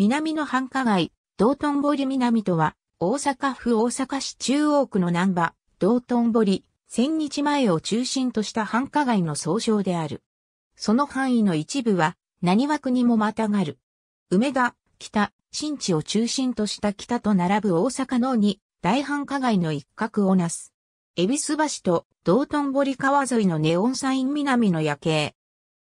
南の繁華街、道頓堀南とは、大阪府大阪市中央区の南波、道頓堀、千日前を中心とした繁華街の総称である。その範囲の一部は、何枠にもまたがる。梅田、北、新地を中心とした北と並ぶ大阪の2、大繁華街の一角をなす。恵比寿橋と道頓堀川沿いのネオンサイン南の夜景。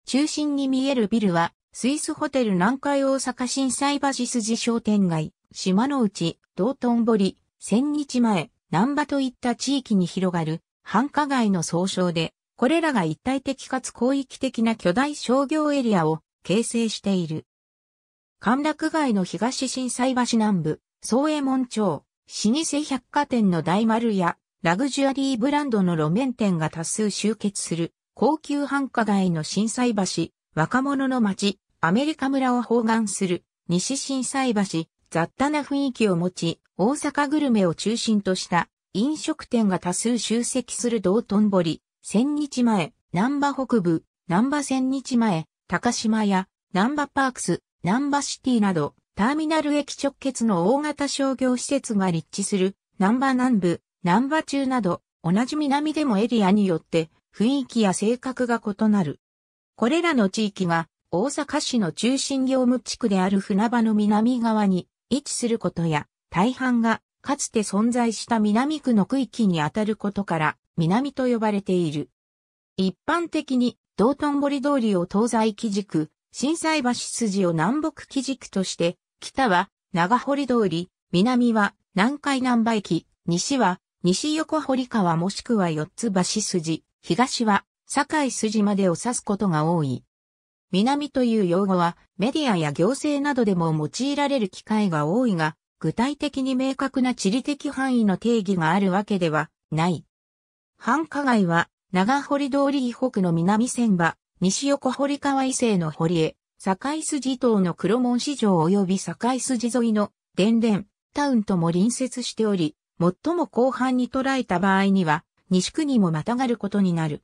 中心に見えるビルは、スイスホテル南海大阪震災橋筋商店街、島の内、道頓堀、千日前、南波といった地域に広がる繁華街の総称で、これらが一体的かつ広域的な巨大商業エリアを形成している。歓楽街の東震災橋南部、総衛門町、老舗百貨店の大丸やラグジュアリーブランドの路面店が多数集結する高級繁華街の震災橋、若者の街、アメリカ村を包含する西新斎橋、雑多な雰囲気を持ち、大阪グルメを中心とした飲食店が多数集積する道頓堀、千日前、南波北部、南波千日前、高島屋、南波パークス、南波シティなど、ターミナル駅直結の大型商業施設が立地する、南波南部、南波中など、同じ南でもエリアによって、雰囲気や性格が異なる。これらの地域が大阪市の中心業務地区である船場の南側に位置することや、大半がかつて存在した南区の区域にあたることから南と呼ばれている。一般的に道頓堀通りを東西基軸、震災橋筋を南北基軸として、北は長堀通り、南は南海南馬駅、西は西横堀川もしくは四つ橋筋、東は堺筋までを指すことが多い。南という用語はメディアや行政などでも用いられる機会が多いが、具体的に明確な地理的範囲の定義があるわけではない。繁華街は長堀通り以北の南線場、西横堀川伊勢の堀江、堺筋等の黒門市場及び堺筋沿いの電電、タウンとも隣接しており、最も広範に捉えた場合には、西区にもまたがることになる。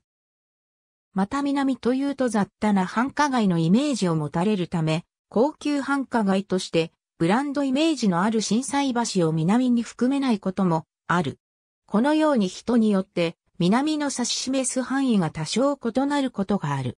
また南というと雑多な繁華街のイメージを持たれるため、高級繁華街として、ブランドイメージのある震災橋を南に含めないこともある。このように人によって、南の指し示す範囲が多少異なることがある。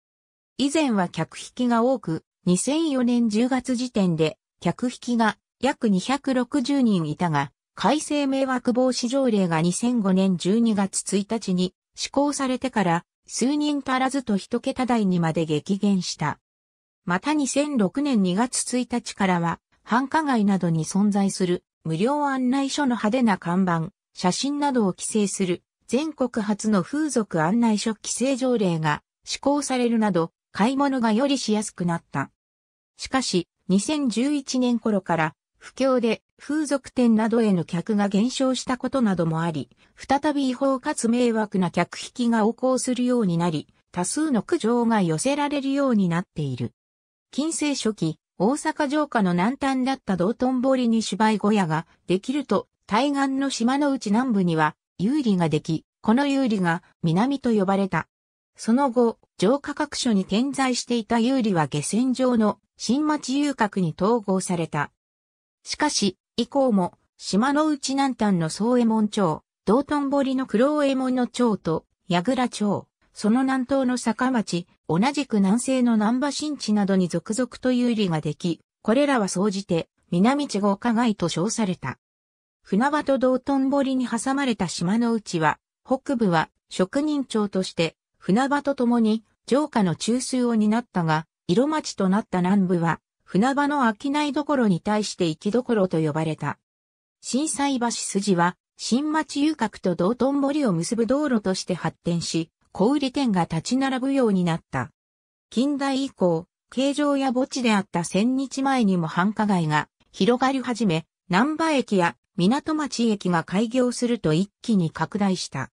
以前は客引きが多く、2004年10月時点で、客引きが約260人いたが、改正迷惑防止条例が2005年12月1日に施行されてから数人足らずと一桁台にまで激減した。また2006年2月1日からは、繁華街などに存在する無料案内所の派手な看板、写真などを規制する全国初の風俗案内所規制条例が施行されるなど、買い物がよりしやすくなった。しかし、2011年頃から不況で風俗店などへの客が減少したことなどもあり、再び違法かつ迷惑な客引きが横行するようになり、多数の苦情が寄せられるようになっている。近世初期、大阪城下の南端だった道頓堀に芝居小屋ができると、対岸の島の内南部には有利ができ、この有利が南と呼ばれた。その後、城下各所に点在していた有利は下船上の新町遊郭に統合された。しかし、以降も、島の内南端の宗右衛門町、道頓堀の黒右衛門の町と、矢倉町、その南東の坂町、同じく南西の南波新地などに続々と有利ができ、これらは総じて、南地豪加街と称された。船場と道頓堀に挟まれた島の内は、北部は職人町として、船場と共に城下の中枢を担ったが、色町となった南部は、船場の商いどころに対して行きどころと呼ばれた。震災橋筋は、新町遊郭と道頓堀を結ぶ道路として発展し、小売店が立ち並ぶようになった。近代以降、形状や墓地であった千日前にも繁華街が広がり始め、南波駅や港町駅が開業すると一気に拡大した。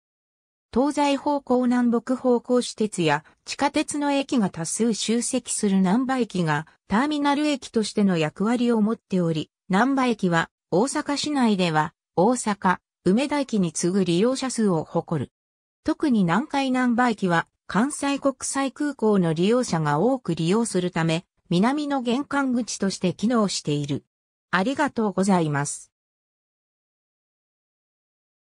東西方向南北方向私鉄や地下鉄の駅が多数集積する南波駅がターミナル駅としての役割を持っており、南波駅は大阪市内では大阪、梅田駅に次ぐ利用者数を誇る。特に南海南波駅は関西国際空港の利用者が多く利用するため、南の玄関口として機能している。ありがとうございます。